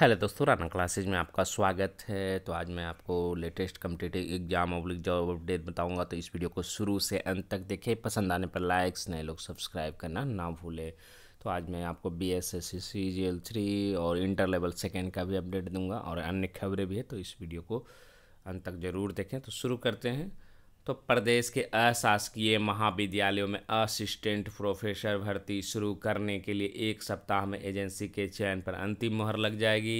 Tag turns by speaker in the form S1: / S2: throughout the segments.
S1: hello दोस्तों Rana classes में आपका स्वागत है तो आज मैं आपको लेटेस्ट कम्पिटेटिव एग्जाम ऑब्लिक जॉब अपडेट बताऊंगा तो इस वीडियो को शुरू से अंत तक देखें पसंद आने पर लाइक्स नए लोग सब्सक्राइब करना ना भूलें तो आज मैं आपको B S S C C G L three और इंटर लेवल सेकेंड का भी अपडेट दूंगा और अन्य खबरें भी है तो इस वीडियो को अंत तक ज़रूर देखें तो शुरू करते हैं तो प्रदेश के अशासकीय महाविद्यालयों में असिस्टेंट प्रोफेसर भर्ती शुरू करने के लिए एक सप्ताह में एजेंसी के चयन पर अंतिम मुहर लग जाएगी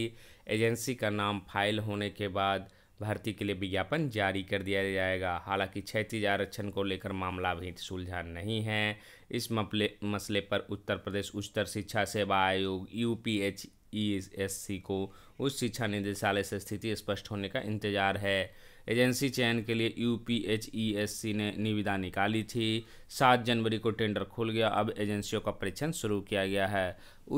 S1: एजेंसी का नाम फाइल होने के बाद भर्ती के लिए विज्ञापन जारी कर दिया जाएगा हालांकि क्षेत्रीय आरक्षण को लेकर मामला भी सुलझा नहीं है इस मपले मसले पर उत्तर प्रदेश उच्चतर शिक्षा सेवा आयोग U P H E S C को उस शिक्षा निदेशालय से स्थिति स्पष्ट होने का इंतजार है एजेंसी चयन के लिए यू ने निविदा निकाली थी सात जनवरी को टेंडर खुल गया अब एजेंसियों का परीक्षण शुरू किया गया है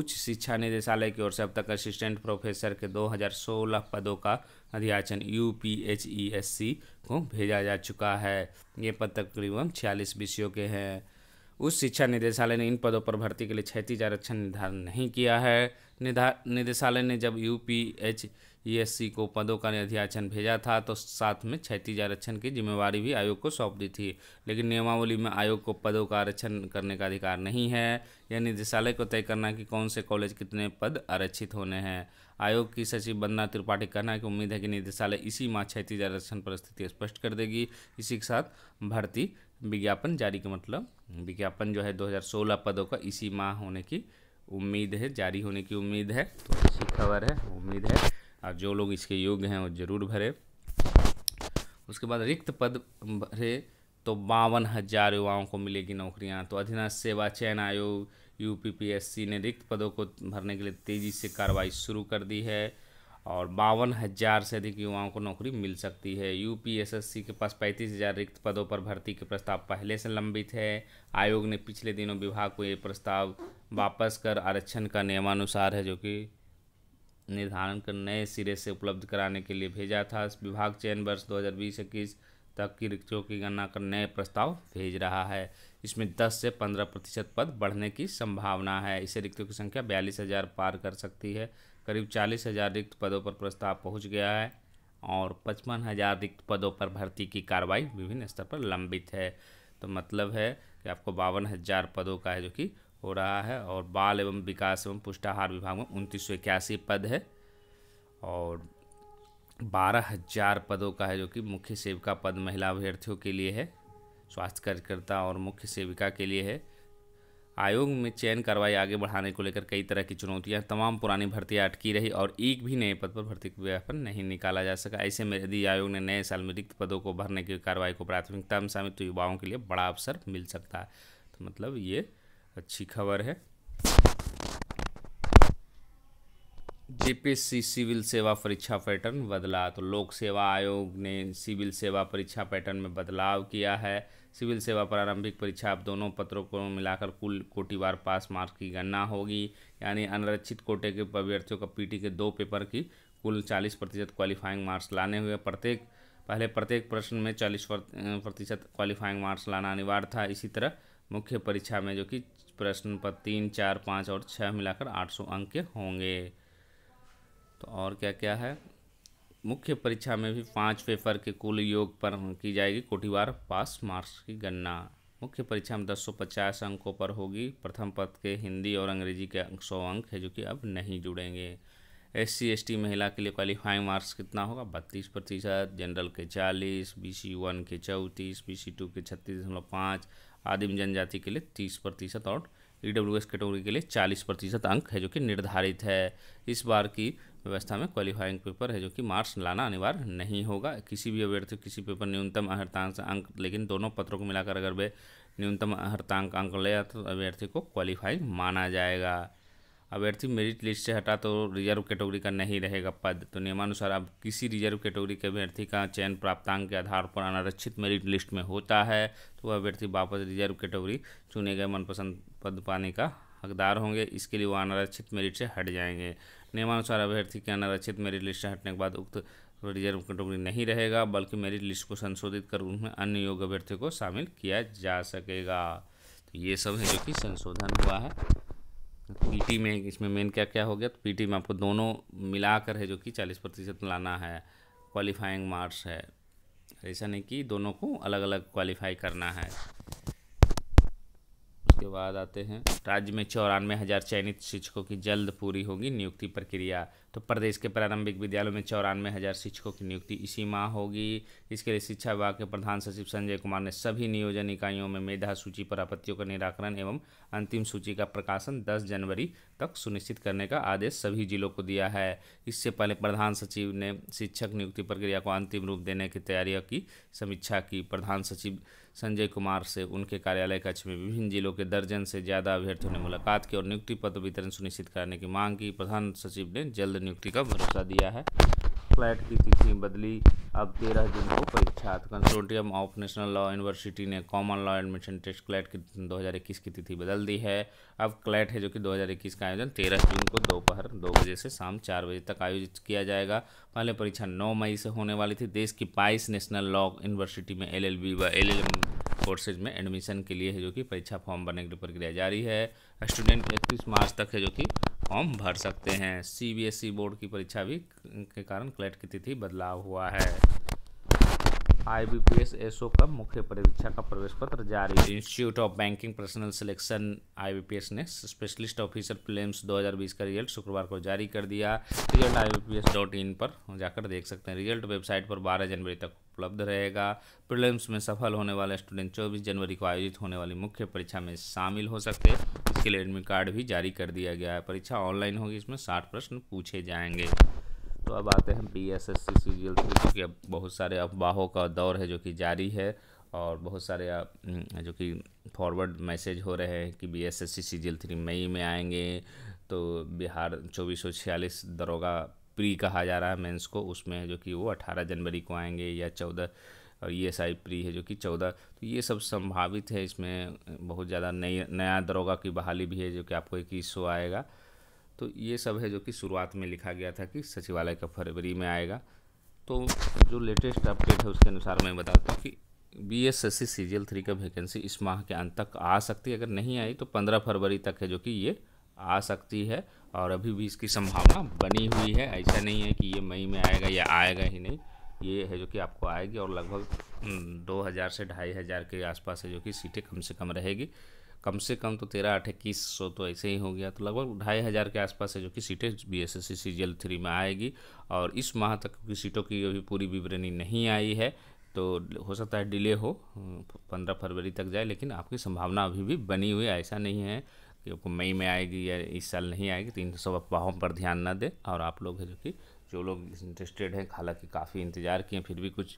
S1: उच्च शिक्षा निदेशालय की ओर से अब तक असिस्टेंट प्रोफेसर के 2016 पदों का अध्याचन यू को भेजा जा चुका है ये पद तकरीबन छियालीस विषयों के हैं उस शिक्षा निदेशालय ने इन पदों पर भर्ती के लिए छैतीस आरक्षण निर्धारण नहीं किया है निधार निदेशालय ने जब U P H ESC e को पदों का अध्याचन भेजा था तो साथ में क्षतिज आरक्षण की जिम्मेवारी भी आयोग को सौंप दी थी लेकिन नियमावली में आयोग को पदों का आरक्षण करने का अधिकार नहीं है यह निदेशालय को तय करना कि कौन से कॉलेज कितने पद आरक्षित होने हैं आयोग की सचिव बंदना त्रिपाठी कहना है कि उम्मीद है कि निदेशालय इसी माह क्षतिज आरक्षण परिस्थिति स्पष्ट कर देगी इसी के साथ भर्ती विज्ञापन जारी का मतलब विज्ञापन जो है दो पदों का इसी माह होने की उम्मीद है जारी होने की उम्मीद है तो अच्छी खबर है उम्मीद है और जो लोग इसके योग्य हैं वो जरूर भरे उसके बाद रिक्त पद भरे तो बावन हजार युवाओं को मिलेगी नौकरियां तो अधीनस्थ सेवा चयन आयोग यू ने रिक्त पदों को भरने के लिए तेज़ी से कार्रवाई शुरू कर दी है और बावन हज़ार से अधिक युवाओं को नौकरी मिल सकती है यू के पास पैंतीस हज़ार रिक्त पदों पर भर्ती के प्रस्ताव पहले से लंबित है आयोग ने पिछले दिनों विभाग को ये प्रस्ताव वापस कर आरक्षण का नियमानुसार है जो कि निर्धारण कर नए सिरे से उपलब्ध कराने के लिए भेजा था विभाग चयन वर्ष दो तक की रिक्तियों की गणना कर नए प्रस्ताव भेज रहा है इसमें 10 से 15 प्रतिशत पद बढ़ने की संभावना है इसे रिक्तियों की संख्या बयालीस हज़ार पार कर सकती है करीब चालीस हज़ार रिक्त पदों पर प्रस्ताव पहुँच गया है और पचपन हज़ार रिक्त पदों पर भर्ती की कार्रवाई विभिन्न स्तर पर लंबित है तो मतलब है कि आपको बावन हज़ार पदों का है जो कि हो रहा है और बाल एवं विकास एवं पुष्टाहार विभाग में उनतीस सौ इक्यासी पद है और बारह हजार पदों का है जो कि मुख्य सेविका पद महिला अभ्यर्थियों के लिए है स्वास्थ्य कार्यकर्ता और मुख्य सेविका के लिए है आयोग में चयन कार्रवाई आगे बढ़ाने को लेकर कई तरह की चुनौतियां तमाम पुरानी भर्तियां अटकी रही और एक भी नए पद पर भर्ती विज्ञापन नहीं निकाला जा सका ऐसे में यदि आयोग ने नए साल में रिक्त पदों को भरने की कार्रवाई को प्राथमिकता में शामिल तो युवाओं के लिए बड़ा अवसर मिल सकता है तो मतलब ये अच्छी खबर है जेपीएससी सिविल सेवा परीक्षा पैटर्न बदला तो लोक सेवा आयोग ने सिविल सेवा परीक्षा पैटर्न में बदलाव किया है सिविल सेवा प्रारंभिक परीक्षा अब दोनों पत्रों को मिलाकर कुल कोटि बार पास मार्क्स की गणना होगी यानी अनरक्षित कोटे के अभ्यर्थियों का पीटी के दो पेपर की कुल चालीस प्रतिशत क्वालिफाइंग मार्क्स लाने हुए प्रत्येक पहले प्रत्येक प्रश्न में चालीस प्रतिशत क्वालिफाइंग मार्क्स लाना अनिवार्य था इसी तरह मुख्य परीक्षा में जो कि प्रश्न पत्र तीन चार पाँच और छः मिलाकर आठ सौ अंक के होंगे तो और क्या क्या है मुख्य परीक्षा में भी पाँच पेपर के कुल योग पर की जाएगी कोटिवार पास मार्क्स की गणना मुख्य परीक्षा में दस सौ पचास अंकों पर होगी प्रथम पद के हिंदी और अंग्रेजी के सौ अंक है जो कि अब नहीं जुड़ेंगे एस सी महिला के लिए क्वालिफाइंग मार्क्स कितना होगा बत्तीस प्रतिशत जनरल के चालीस बी सी वन के चौंतीस बी सी टू के छत्तीस दशमलव पाँच आदिम जनजाति के लिए तीस प्रतिशत और ई डब्ल्यू एस कैटेगरी के लिए चालीस प्रतिशत अंक है जो कि निर्धारित है इस बार की व्यवस्था में क्वालिफाइंग पेपर है जो कि मार्क्स लाना अनिवार्य नहीं होगा किसी भी अभ्यर्थी किसी पेपर न्यूनतम अहर्तांश अंक लेकिन दोनों पत्रों को मिलाकर अगर वे न्यूनतम अहर्तांक अंक ले तो अभ्यर्थी को क्वालिफाइंग माना जाएगा अभ्यर्थी मेरिट लिस्ट से हटा तो रिजर्व कैटेगरी का नहीं रहेगा पद तो नियमानुसार अब किसी रिजर्व कैटेगरी के अभ्यर्थी का चयन प्राप्तांक के आधार पर अनारक्षित मेरिट लिस्ट में होता है तो वह अभ्यर्थी वापस रिजर्व कैटेगरी चुने गए मनपसंद पद पाने का हकदार होंगे इसके लिए वह अनारक्षित मेरिट से हट जाएंगे नियमानुसार अभ्यर्थी के अनारक्षित मेरिट लिस्ट से हटने के बाद उक्त रिजर्व कैटेगरी नहीं रहेगा बल्कि मेरिट लिस्ट को संशोधित कर उनमें अन्य योग्य अभ्यर्थियों को शामिल किया जा सकेगा तो ये सब है जो कि संशोधन हुआ है पीटी में इसमें मेन क्या क्या हो गया तो पीटी में आपको दोनों मिलाकर है जो कि चालीस प्रतिशत लाना है क्वालिफाइंग मार्क्स है ऐसा नहीं कि दोनों को अलग अलग क्वालिफाई करना है उसके बाद आते हैं राज्य में चौरानवे हज़ार चयनित शिक्षकों की जल्द पूरी होगी नियुक्ति प्रक्रिया तो प्रदेश के प्रारंभिक विद्यालयों में चौरानवे हज़ार शिक्षकों की नियुक्ति इसी माह होगी इसके लिए शिक्षा विभाग के प्रधान सचिव संजय कुमार ने सभी नियोजन इकाइयों में मेधा सूची पर आपत्तियों का निराकरण एवं अंतिम सूची का प्रकाशन 10 जनवरी तक सुनिश्चित करने का आदेश सभी जिलों को दिया है इससे पहले प्रधान सचिव ने शिक्षक नियुक्ति प्रक्रिया को अंतिम रूप देने की तैयारियों की समीक्षा की प्रधान सचिव संजय कुमार से उनके कार्यालय कक्ष में विभिन्न जिलों के दर्जन से ज़्यादा अभ्यर्थियों ने मुलाकात की और नियुक्ति पत्र वितरण सुनिश्चित करने की मांग की प्रधान सचिव ने जल्द नियुक्ति का भरोसा दिया है फ्लैट की तिथि बदली अब तेरह जून को परीक्षा consortium of national law university ने common law admission test CLAT की 2021 की तिथि बदल दी है अब क्लैट है जो कि 2021 का आयोजन तेरह जून को दोपहर दो, दो बजे से शाम चार बजे तक आयोजित किया जाएगा पहले परीक्षा नौ मई से होने वाली थी देश की बाईस नेशनल लॉ यूनिवर्सिटी में एल व एल कोर्सेज में एडमिशन के लिए है जो कि परीक्षा फॉर्म भरने की प्रक्रिया जारी है स्टूडेंट इकतीस मार्च तक है जो कि फॉर्म भर सकते हैं सीबीएसई e बोर्ड की परीक्षा भी के कारण क्लेट की तिथि बदलाव हुआ है आईबीपीएस एसओ का मुख्य परीक्षा का प्रवेश पत्र जारी institute of banking personnel selection IBPS ने स्पेशलिस्ट ऑफिसर प्लेम्स 2020 का रिजल्ट शुक्रवार को जारी कर दिया रिजल्ट एस डॉट इन पर जाकर देख सकते हैं रिजल्ट वेबसाइट पर 12 जनवरी तक उपलब्ध रहेगा प्रिलिम्स में सफल होने वाले स्टूडेंट 24 जनवरी को आयोजित होने वाली मुख्य परीक्षा में शामिल हो सकते के लिए एडमिट कार्ड भी जारी कर दिया गया है परीक्षा ऑनलाइन होगी इसमें साठ प्रश्न पूछे जाएंगे तो अब आते हैं बी एस एस सी जो कि अब बहुत सारे अफवाहों का दौर है जो कि जारी है और बहुत सारे जो कि फॉरवर्ड मैसेज हो रहे हैं कि B S S C serial three मई में आएंगे तो बिहार चौबीस सौ छियालीस दरोगा प्री कहा जा रहा है मेंस को उसमें जो कि वो अठारह जनवरी को आएंगे या चौदह और ई एस आई प्री है जो कि चौदह तो ये सब संभावित है इसमें बहुत ज़्यादा नई नया दरोगा की बहाली भी है जो कि आपको इक्कीस सौ आएगा तो ये सब है जो कि शुरुआत में लिखा गया था कि सचिवालय का फरवरी में आएगा तो जो लेटेस्ट अपडेट है उसके अनुसार मैं बताता हूँ कि B S S C C G L three का वैकेंसी इस माह के अंत तक आ सकती है अगर नहीं आई तो पंद्रह फरवरी तक है जो कि ये आ सकती है और अभी भी इसकी संभावना बनी हुई है ऐसा नहीं है कि ये मई में आएगा या आएगा ही नहीं ये है जो कि आपको आएगी और लगभग हम्म, दो हज़ार से ढाई हज़ार के आसपास है जो कि सीटें कम से कम रहेगी कम से कम तो तेरह आठ इक्कीस सौ तो ऐसे ही हो गया तो लगभग ढाई हज़ार के आसपास है जो कि सीटें B S S C C G three में आएगी और इस माह तक की सीटों की अभी पूरी विवरणी नहीं आई है तो हो सकता है डिले हो हम्म, पंद्रह फरवरी तक जाए लेकिन आपकी संभावना अभी भी बनी हुई ऐसा नहीं है कि आपको मई में आएगी या इस साल नहीं आएगी तो इन सब अफवाहों पर ध्यान ना दें और आप लोग जो कि जो लोग इंटरेस्टेड हैं हालांकि काफ़ी इंतज़ार किए फिर भी कुछ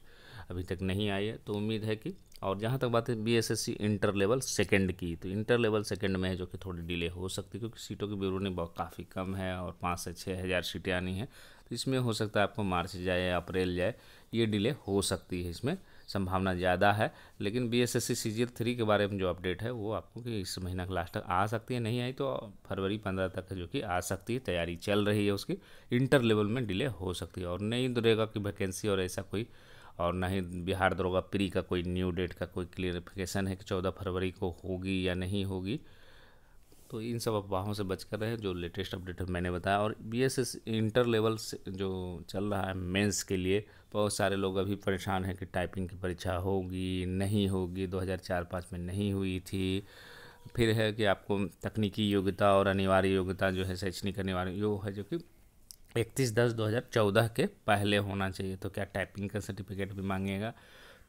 S1: अभी तक नहीं आई है तो उम्मीद है कि और जहाँ तक बात है B S S C inter level second की तो इंटर लेवल सेकेंड में है जो कि थोड़ी डिले हो सकती है क्योंकि सीटों की ब्यूरो ने बहुत काफ़ी कम है और पाँच से छः हज़ार सीटें आनी हैं तो इसमें हो सकता है आपको मार्च जाए या अप्रैल जाए ये डिले हो सकती है इसमें संभावना ज़्यादा है लेकिन B S S C C G three के बारे में जो अपडेट है वो आपको कि इस महीना के लास्ट तक आ सकती है नहीं आई तो फरवरी पंद्रह तक जो कि आ सकती है तैयारी चल रही है उसकी इंटर लेवल में डिले हो सकती है और नहीं दुरेगा की वैकेंसी और ऐसा कोई और ना ही बिहार दरोगा प्री का कोई न्यू डेट का कोई क्लियरिफिकेशन है कि चौदह फरवरी को होगी या नहीं होगी तो इन सब अफवाहों से बचकर रहे जो लेटेस्ट अपडेट मैंने बताया और B S S inter level जो चल रहा है मेंस के लिए बहुत सारे लोग अभी परेशान हैं कि टाइपिंग की परीक्षा होगी नहीं होगी 2004-5 में नहीं हुई थी फिर है कि आपको तकनीकी योग्यता और अनिवार्य योग्यता जो है शैक्षणिक अनिवार्य यो है जो कि इकतीस दस दो हज़ार चौदह के पहले होना चाहिए तो क्या टाइपिंग का सर्टिफिकेट भी मांगेगा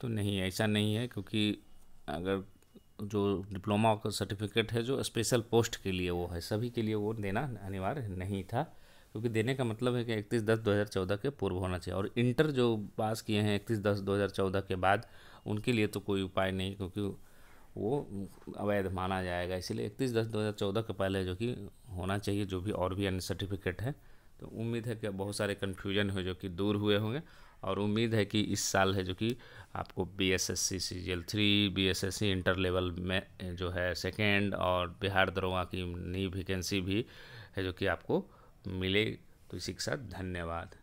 S1: तो नहीं ऐसा नहीं है क्योंकि अगर जो डिप्लोमा का सर्टिफिकेट है जो स्पेशल पोस्ट के लिए वो है सभी के लिए वो देना अनिवार्य नहीं था क्योंकि देने का मतलब है कि इकतीस दस दो हज़ार चौदह के पूर्व होना चाहिए और इंटर जो पास किए हैं इकतीस दस दो हज़ार चौदह के बाद उनके लिए तो कोई उपाय नहीं क्योंकि वो अवैध माना जाएगा इसीलिए इकतीस दस दो हज़ार चौदह के पहले जो कि होना चाहिए जो भी और भी अन्य सर्टिफिकेट हैं तो उम्मीद है कि बहुत सारे कन्फ्यूजन है जो कि दूर हुए होंगे और उम्मीद है कि इस साल है जो कि आपको B S S C C G L three B S S C inter level में जो है सेकेंड और बिहार दरोगा की नई वैकेंसी भी है जो कि आपको मिले तो इसी के साथ धन्यवाद